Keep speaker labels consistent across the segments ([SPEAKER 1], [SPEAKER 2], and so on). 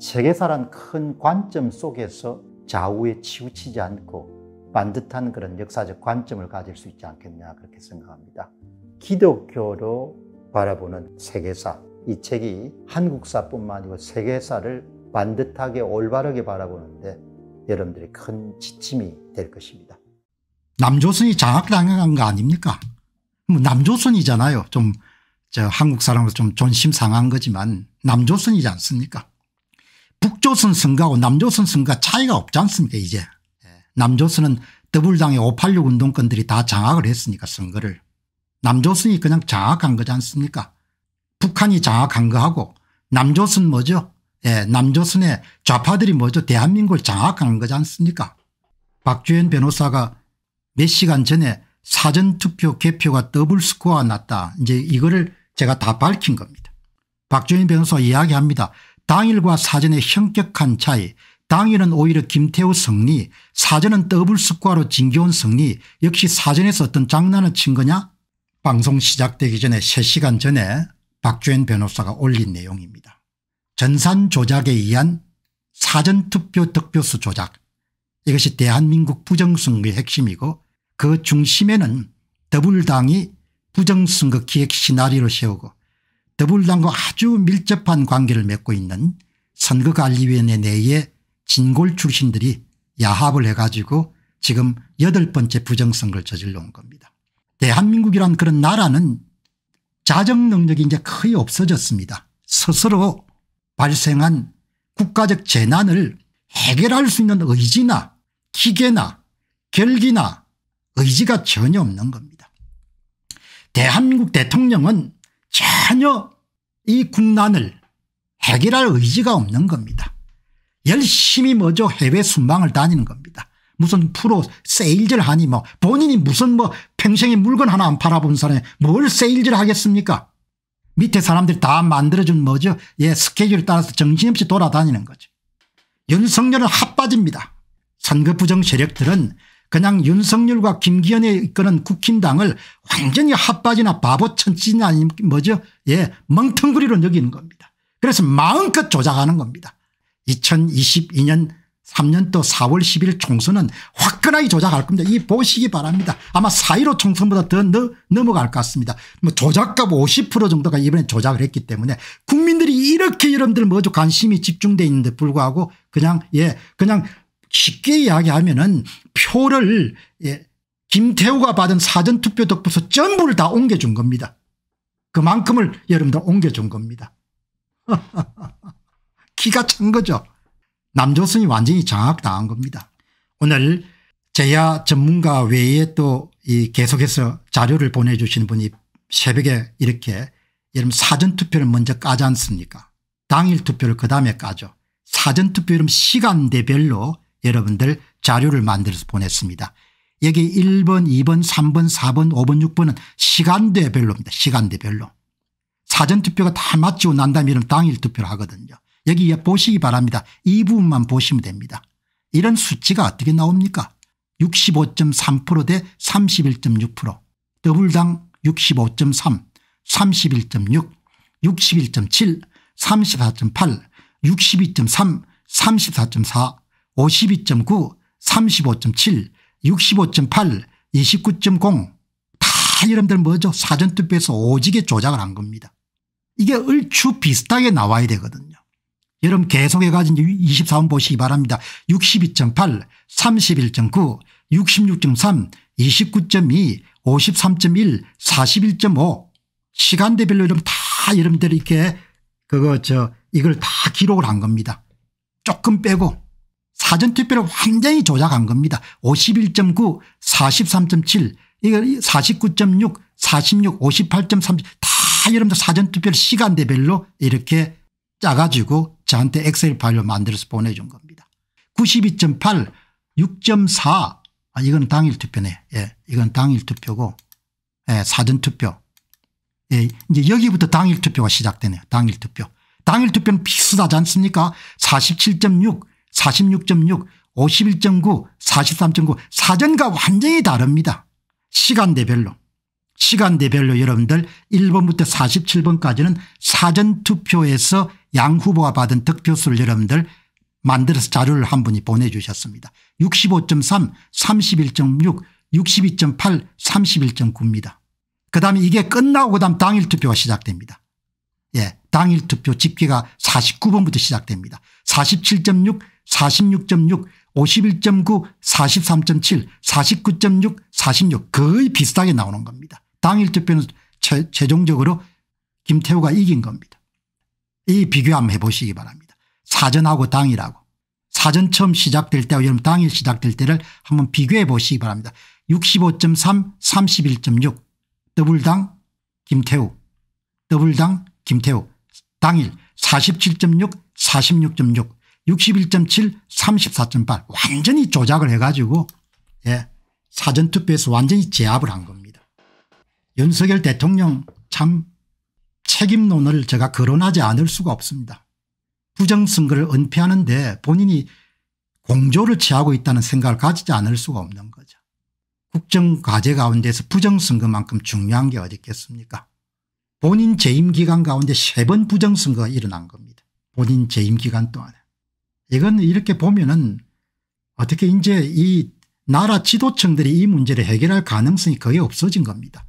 [SPEAKER 1] 세계사란 큰 관점 속에서 좌우에 치우치지 않고 반듯한 그런 역사적 관점을 가질 수 있지 않겠냐 그렇게 생각합니다. 기독교로 바라보는 세계사 이 책이 한국사뿐만 아니고 세계사를 반듯하게 올바르게 바라보는데 여러분들이 큰 지침이 될 것입니다. 남조선이 장악당한 거 아닙니까? 뭐 남조선이잖아요. 좀저 한국 사람으로 좀 존심 상한 거지만 남조선이지 않습니까? 북조선 선거하고 남조선 선거 차이가 없지 않습니까 이제. 예. 남조선은 더불당의 586 운동권들이 다 장악을 했으니까 선거를. 남조선이 그냥 장악한 거지 않습니까 북한이 장악한 거하고 남조선 뭐죠 예, 남조선의 좌파들이 뭐죠 대한민국을 장악한 거지 않습니까 박주현 변호사가 몇 시간 전에 사전투표 개표가 더블 스코어 났다 이제 이거를 제가 다 밝힌 겁니다. 박주현 변호사 이야기합니다. 당일과 사전의 형격한 차이 당일은 오히려 김태우 승리 사전은 더블스코어로 진겨운 승리 역시 사전에서 어떤 장난을 친 거냐 방송 시작되기 전에 3시간 전에 박주현 변호사가 올린 내용입니다. 전산 조작에 의한 사전투표 득표수 조작 이것이 대한민국 부정선거의 핵심이고 그 중심에는 더블당이 부정선거 기획 시나리오를 세우고 더불당과 아주 밀접한 관계를 맺고 있는 선거관리위원회 내에 진골 출신들이 야합을 해가지고 지금 여덟 번째 부정선거를 저질러 온 겁니다. 대한민국이란 그런 나라는 자정 능력이 이제 거의 없어졌습니다. 스스로 발생한 국가적 재난을 해결할 수 있는 의지나 기계나 결기나 의지가 전혀 없는 겁니다. 대한민국 대통령은 전혀 이 국난을 해결할 의지가 없는 겁니다. 열심히 뭐죠 해외 순방을 다니는 겁니다. 무슨 프로 세일즈를 하니 뭐 본인이 무슨 뭐 평생에 물건 하나 안 팔아본 사람이 뭘 세일즈를 하겠습니까 밑에 사람들이 다 만들어준 뭐죠 예 스케줄 따라서 정신없이 돌아다니는 거죠. 윤석열은 핫빠집니다. 선거부정 세력들은 그냥 윤석열과 김기현이 이끄는 국힘당을 완전히 핫바지나 바보 천진 아니 뭐죠 예 멍텅구리로 여기는 겁니다. 그래서 마음껏 조작하는 겁니다. 2022년 3년도 4월 10일 총선은 화끈하게 조작할 겁니다. 이 보시기 바랍니다. 아마 4.15 총선보다 더 너, 넘어갈 것 같습니다. 뭐 조작값 50% 정도가 이번에 조작을 했기 때문에 국민들이 이렇게 여러분들 뭐죠 관심이 집중돼 있는데 불구하고 그냥 예 그냥 쉽게 이야기하면은 표를 예, 김태우가 받은 사전투표 덕분에 전부를 다 옮겨준 겁니다. 그만큼을 여러분들 옮겨준 겁니다. 기가 찬 거죠. 남조선이 완전히 장악당한 겁니다. 오늘 제야 전문가 외에 또 이 계속해서 자료를 보내주신 분이 새벽에 이렇게 여러분 사전투표를 먼저 까지 않습니까 당일 투표를 그 다음에 까죠. 사전투표 이름 시간대별로 여러분들 자료를 만들어서 보냈습니다. 여기 1번 2번 3번 4번 5번 6번은 시간대별로입니다. 시간대별로. 사전투표가 다 맞지고 난 다음에 이런 당일 투표를 하거든요. 여기 보시기 바랍니다. 이 부분만 보시면 됩니다. 이런 수치가 어떻게 나옵니까 65.3%대 31.6% 더블당 65.3 31.6 61.7 34.8 62.3 34.4 52.9 35.7 65.8 29.0 다 여러분들 뭐죠 사전투표에서 오지게 조작을 한 겁니다. 이게 얼추 비슷하게 나와야 되거든요. 여러분 계속해가지고 24번 보시기 바랍니다. 62.8 31.9 66.3 29.2 53.1 41.5 시간대별로 여러분 다 여러분들 이렇게 그거 저 이걸 다 기록을 한 겁니다. 조금 빼고 사전투표를 굉장히 조작한 겁니다. 51.9 43.7 이거 49.6 46 58.3 다 여러분들 사전투표를 시간대별로 이렇게 짜가지고 저한테 엑셀 파일로 만들어서 보내준 겁니다. 92.8 6.4 이건 당일 투표네. 예. 이건 당일 투표고, 예, 사전 투표. 예, 이제 여기부터 당일 투표가 시작되네요. 당일 투표. 당일 투표는 비슷하지 않습니까? 47.6, 46.6 51.9 43.9 사전과 완전히 다릅니다. 시간대별로 시간대별로 여러분들 1번부터 47번까지는 사전투표에서 양 후보가 받은 득표수를 여러분들 만들어서 자료를 한 분이 보내주셨습니다. 65.3 31.6 62.8 31.9입니다. 그 다음에 이게 끝나고 그 다음 당일 투표가 시작됩니다. 예, 당일 투표 집계가 49번부터 시작됩니다. 47.6 46.6 51.9 43.7 49.6 46 거의 비슷하게 나오는 겁니다. 당일 투표는 최, 최종적으로 김태우가 이긴 겁니다. 이 비교 한번 해보시기 바랍니다. 사전하고 당일하고 사전 처음 시작될 때와 여러분 당일 시작될 때를 한번 비교해 보시기 바랍니다. 65.3 31.6 더블당 김태우 더블당 김태우 당일 47.6 46.6 61.7 34.8 완전히 조작을 해가지고 예, 사전투표에서 완전히 제압을 한 겁니다. 윤석열 대통령 참 책임론을 제가 거론하지 않을 수가 없습니다. 부정선거를 은폐하는데 본인이 공조를 취하고 있다는 생각을 가지지 않을 수가 없는 거죠. 국정과제 가운데서 부정선거만큼 중요한 게 어디 있겠습니까 본인 재임기간 가운데 세 번 부정선거가 일어난 겁니다. 본인 재임기간 동안에. 이건 이렇게 보면은 어떻게 이제 이 나라 지도층들이 이 문제를 해결할 가능성이 거의 없어진 겁니다.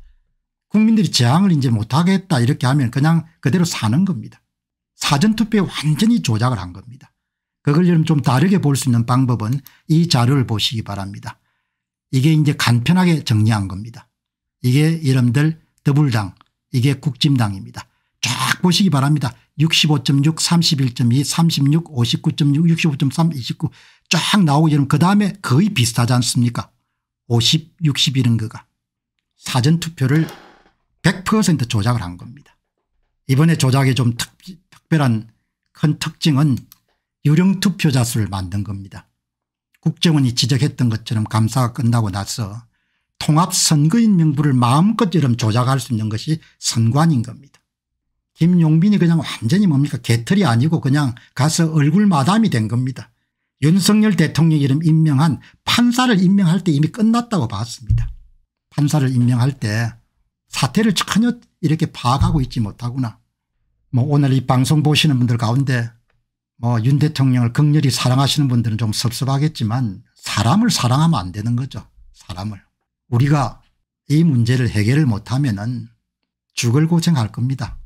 [SPEAKER 1] 국민들이 저항을 이제 못하겠다 이렇게 하면 그냥 그대로 사는 겁니다. 사전투표에 완전히 조작을 한 겁니다. 그걸 좀 다르게 볼 수 있는 방법은 이 자료를 보시기 바랍니다. 이게 이제 간편하게 정리한 겁니다. 이게 이름들 더불당 이게 국진당입니다. 쫙 보시기 바랍니다. 65.6 31.2 36 59.6 65.3 29 쫙 나오고 이러면 그다음에 거의 비슷하지 않습니까 50 60 이런 거가 사전투표를 100% 조작을 한 겁니다. 이번에 조작의 좀 특, 별한큰 특징은 유령투표자 수를 만든 겁니다. 국정원이 지적했던 것처럼 감사가 끝나고 나서 통합선거인 명부를 마음껏 이름 조작할 수 있는 것이 선관인 겁니다. 김용빈이 그냥 완전히 뭡니까 개털이 아니고 그냥 가서 얼굴 마담이 된 겁니다. 윤석열 대통령 이름 임명한 판사를 임명할 때 이미 끝났다고 봤습니다. 판사를 임명할 때 사태를 전혀 이렇게 파악하고 있지 못하구나. 뭐 오늘 이 방송 보시는 분들 가운데 뭐 윤 대통령을 극렬히 사랑하시는 분들은 좀 섭섭하겠지만 사람을 사랑하면 안 되는 거죠. 사람을. 우리가 이 문제를 해결을 못하면 죽을 고생할 겁니다.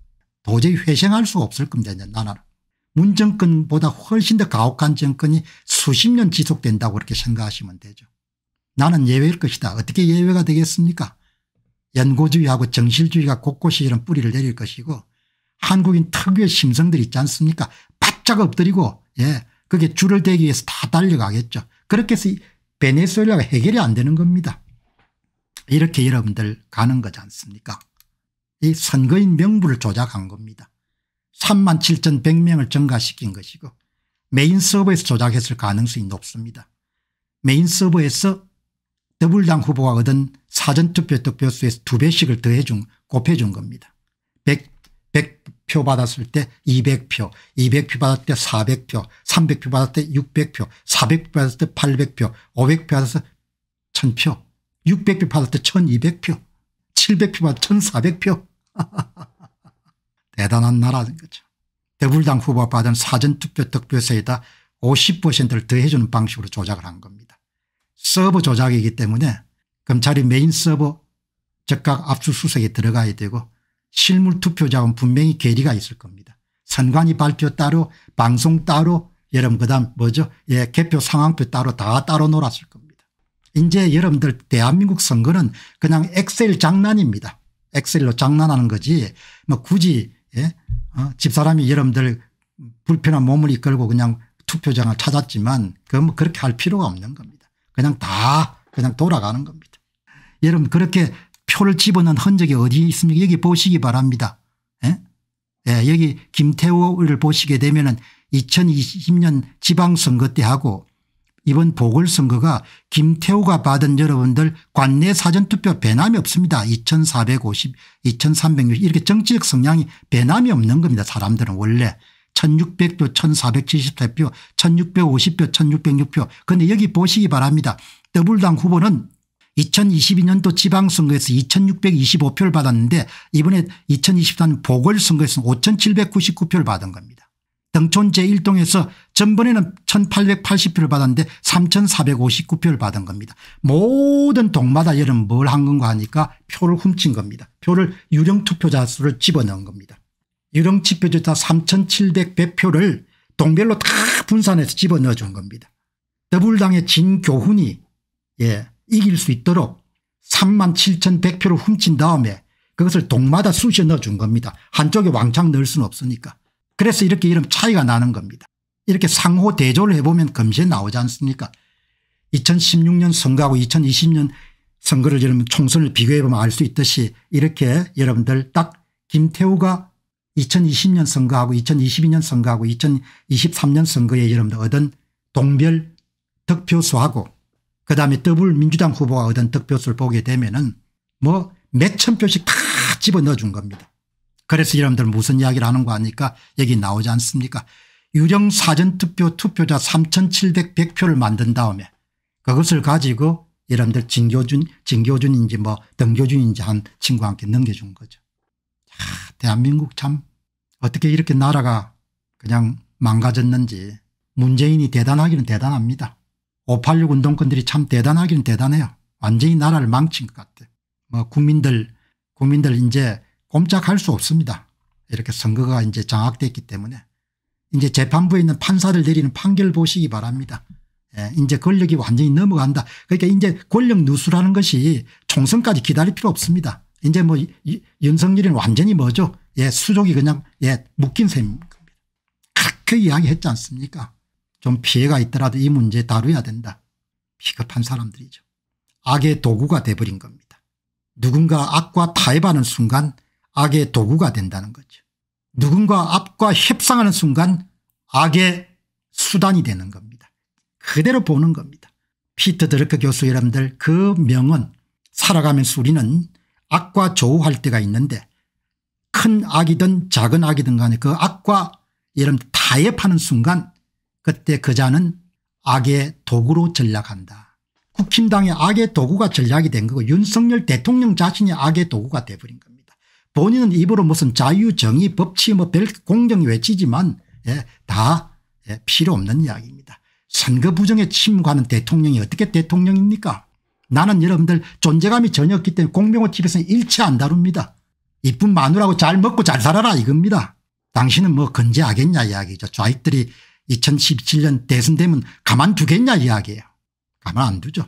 [SPEAKER 1] 도저히 회생할 수 없을 겁니다. 이제 나라는. 문정권보다 훨씬 더 가혹한 정권이 수십 년 지속된다고 그렇게 생각하시면 되죠. 나는 예외일 것이다. 어떻게 예외가 되겠습니까? 연고주의하고 정실주의가 곳곳이 이런 뿌리를 내릴 것이고 한국인 특유의 심성들 있지 않습니까? 바짝 엎드리고 예 그게 줄을 대기 위해서 다 달려가겠죠. 그렇게 해서 베네수엘라가 해결이 안 되는 겁니다. 이렇게 여러분들 가는 거지 않습니까? 이 선거인 명부를 조작한 겁니다. 3만 7,100명을 증가시킨 것이고 메인 서버에서 조작했을 가능성이 높습니다. 메인 서버에서 더블당 후보가 얻은 사전투표 득표수에서 두배씩을 더해준 곱해준 겁니다. 100, 100표 받았을 때 200표 200표 받았을 때 400표 300표 받았을 때 600표 400표 받았을 때 800표 500표 받았을 때 1000표 600표 받았을 때 1200표 700표 받았을 때 1400표 대단한 나라인 거죠. 더불당 후보 받은 사전투표 득표세에다 50%를 더해주는 방식으로 조작을 한 겁니다. 서버 조작이기 때문에 검찰이 메인 서버 즉각 압수수색에 들어가야 되고 실물 투표자원 분명히 괴리가 있을 겁니다. 선관위 발표 따로 방송 따로 여러분 그다음 뭐죠 예 개표 상황표 따로 다 따로 놀았을 겁니다. 이제 여러분들 대한민국 선거는 그냥 엑셀 장난입니다. 엑셀로 장난하는 거지 뭐 굳이 예? 어? 집사람이 여러분들 불편한 몸을 이끌고 그냥 투표장을 찾았지만 그건 뭐 그렇게 할 필요가 없는 겁니다. 그냥 다 그냥 돌아가는 겁니다. 여러분 그렇게 표를 집어넣은 흔적이 어디 있습니까 여기 보시기 바랍니다. 예? 예, 여기 김태호를 보시게 되면 은 2020년 지방선거 때 하고 이번 보궐선거가 김태우가 받은 여러분들 관내 사전투표 배남이 없습니다. 2450 2360 이렇게 정치적 성향이 배남이 없는 겁니다. 사람들은 원래 1600표 1474표 1650표 1606표 그런데 여기 보시기 바랍니다. 더블당 후보는 2022년도 지방선거에서 2625표를 받았는데 이번에 2023 보궐선거에서는 5799표를 받은 겁니다. 등촌 제1동에서 전번에는 1880표를 받았는데 3459표를 받은 겁니다. 모든 동마다 여름 뭘한 건가 하니까 표를 훔친 겁니다. 표를 유령투표자 수를 집어넣은 겁니다. 유령투표자 3700표를 동별로 다 분산해서 집어넣어 준 겁니다. 더불당의 진교훈이 예, 이길 수 있도록 37,100표를 훔친 다음에 그것을 동마다 쑤셔 넣어준 겁니다. 한쪽에 왕창 넣을 수는 없으니까. 그래서 이렇게 이름 차이가 나는 겁니다. 이렇게 상호 대조를 해보면 금세 나오지 않습니까 2016년 선거하고 2020년 선거를 여러분 총선을 비교해보면 알 수 있듯이 이렇게 여러분들 딱 김태우가 2020년 선거하고 2022년 선거하고 2023년 선거에 여러분들 얻은 동별 득표수하고 그다음에 더불 민주당 후보가 얻은 득표수를 보게 되면 은뭐 몇 천 표씩 다 집어넣어 준 겁니다. 그래서 여러분들 무슨 이야기를 하는 거 아니까 여기 나오지 않습니까 유령 사전투표 투표자 3700표를 만든 다음에 그것을 가지고 여러분들 진교준, 진교준인지 뭐 등교준인지 한 친구와 함께 넘겨준 거죠. 야, 대한민국 참 어떻게 이렇게 나라가 그냥 망가졌는지 문재인이 대단하기는 대단합니다. 586 운동권들이 참 대단하기는 대단해요. 완전히 나라를 망친 것 같아요. 뭐 국민들, 국민들 이제 꼼짝할 수 없습니다. 이렇게 선거가 이제 장악됐기 때문에 이제 재판부에 있는 판사를 내리는 판결 보시기 바랍니다. 예, 이제 권력이 완전히 넘어간다. 그러니까 이제 권력 누수라는 것이 총선까지 기다릴 필요 없습니다. 이제 뭐 윤석열이는 완전히 뭐죠? 예, 수족이 그냥 예, 묶인 셈입니다. 그렇게 이야기했지 않습니까? 좀 피해가 있더라도 이 문제 다루어야 된다. 비겁한 사람들이죠. 악의 도구가 돼버린 겁니다. 누군가 악과 타협하는 순간 악의 도구가 된다는 거죠. 누군가 앞과 협상하는 순간 악의 수단이 되는 겁니다. 그대로 보는 겁니다. 피터 드르크 교수 여러분들 그 명언 살아가면서 우리는 악과 조우할 때가 있는데 큰 악이든 작은 악이든 간에 그 악과 여러분 타협하는 순간 그때 그 자는 악의 도구로 전락한다. 국힘당의 악의 도구가 전략이 된 거고 윤석열 대통령 자신이 악의 도구가 돼버린 겁니다. 본인은 입으로 무슨 자유 정의 법치 뭐 별 공정 외치지만 예, 다 예, 필요 없는 이야기입니다. 선거 부정에 침구하는 대통령이 어떻게 대통령입니까 나는 여러분들 존재감이 전혀 없기 때문에 공명호 TV에서는 일체 안 다룹니다. 이쁜 마누라고 잘 먹고 잘 살아라 이겁니다. 당신은 뭐 건재하겠냐 이야기죠. 좌익들이 2017년 대선되면 가만두겠냐 이야기예요. 가만 안 두죠.